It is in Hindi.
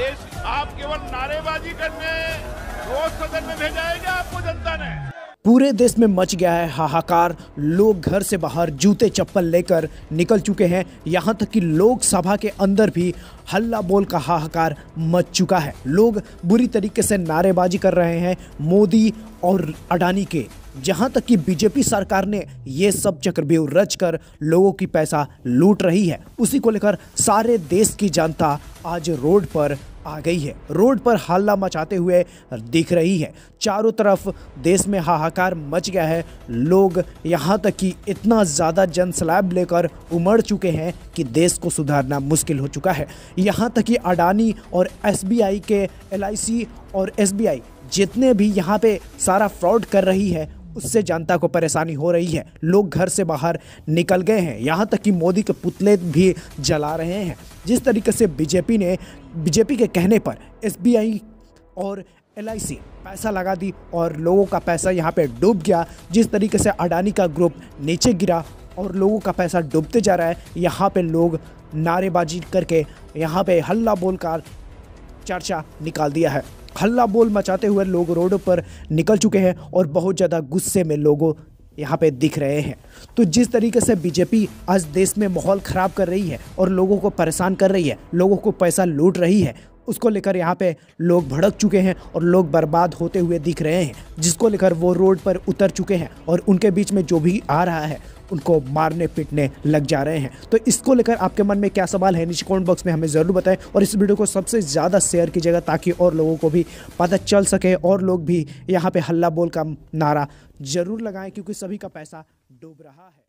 देश आप केवल नारेबाजी करने रोज सदन में भेजाएगा आपको जनता ने पूरे देश में मच गया है हाहाकार लोग घर से बाहर जूते चप्पल लेकर निकल चुके हैं यहाँ तक कि लोकसभा के अंदर भी हल्ला बोल का हाहाकार मच चुका है लोग बुरी तरीके से नारेबाजी कर रहे हैं मोदी और अडानी के जहां तक कि बीजेपी सरकार ने ये सब चक्रव्यूह कर लोगों की पैसा लूट रही है उसी को लेकर सारे देश की जनता आज रोड पर आ गई है रोड पर हल्ला मचाते हुए दिख रही है चारों तरफ देश में हाहाकार मच गया है लोग यहाँ तक कि इतना ज़्यादा जन लेकर उमड़ चुके हैं कि देश को सुधारना मुश्किल हो चुका है यहाँ तक कि अडानी और एस के एल और एस जितने भी यहाँ पे सारा फ्रॉड कर रही है उससे जनता को परेशानी हो रही है लोग घर से बाहर निकल गए हैं यहाँ तक कि मोदी के पुतले भी जला रहे हैं जिस तरीके से बीजेपी ने बीजेपी के कहने पर एसबीआई और एल पैसा लगा दी और लोगों का पैसा यहाँ पे डूब गया जिस तरीके से अडानी का ग्रुप नीचे गिरा और लोगों का पैसा डूबते जा रहा है यहाँ पे लोग नारेबाजी करके यहाँ पे हल्ला बोलकर चर्चा निकाल दिया है हल्ला बोल मचाते हुए लोग रोड पर निकल चुके हैं और बहुत ज़्यादा गुस्से में लोगों यहाँ पे दिख रहे हैं तो जिस तरीके से बीजेपी आज देश में माहौल ख़राब कर रही है और लोगों को परेशान कर रही है लोगों को पैसा लूट रही है उसको लेकर यहाँ पे लोग भड़क चुके हैं और लोग बर्बाद होते हुए दिख रहे हैं जिसको लेकर वो रोड पर उतर चुके हैं और उनके बीच में जो भी आ रहा है उनको मारने पीटने लग जा रहे हैं तो इसको लेकर आपके मन में क्या सवाल है नीचे कमेंट बॉक्स में हमें ज़रूर बताएं और इस वीडियो को सबसे ज़्यादा शेयर कीजिएगा ताकि और लोगों को भी पता चल सके और लोग भी यहाँ पर हल्ला बोल का नारा ज़रूर लगाएँ क्योंकि सभी का पैसा डूब रहा है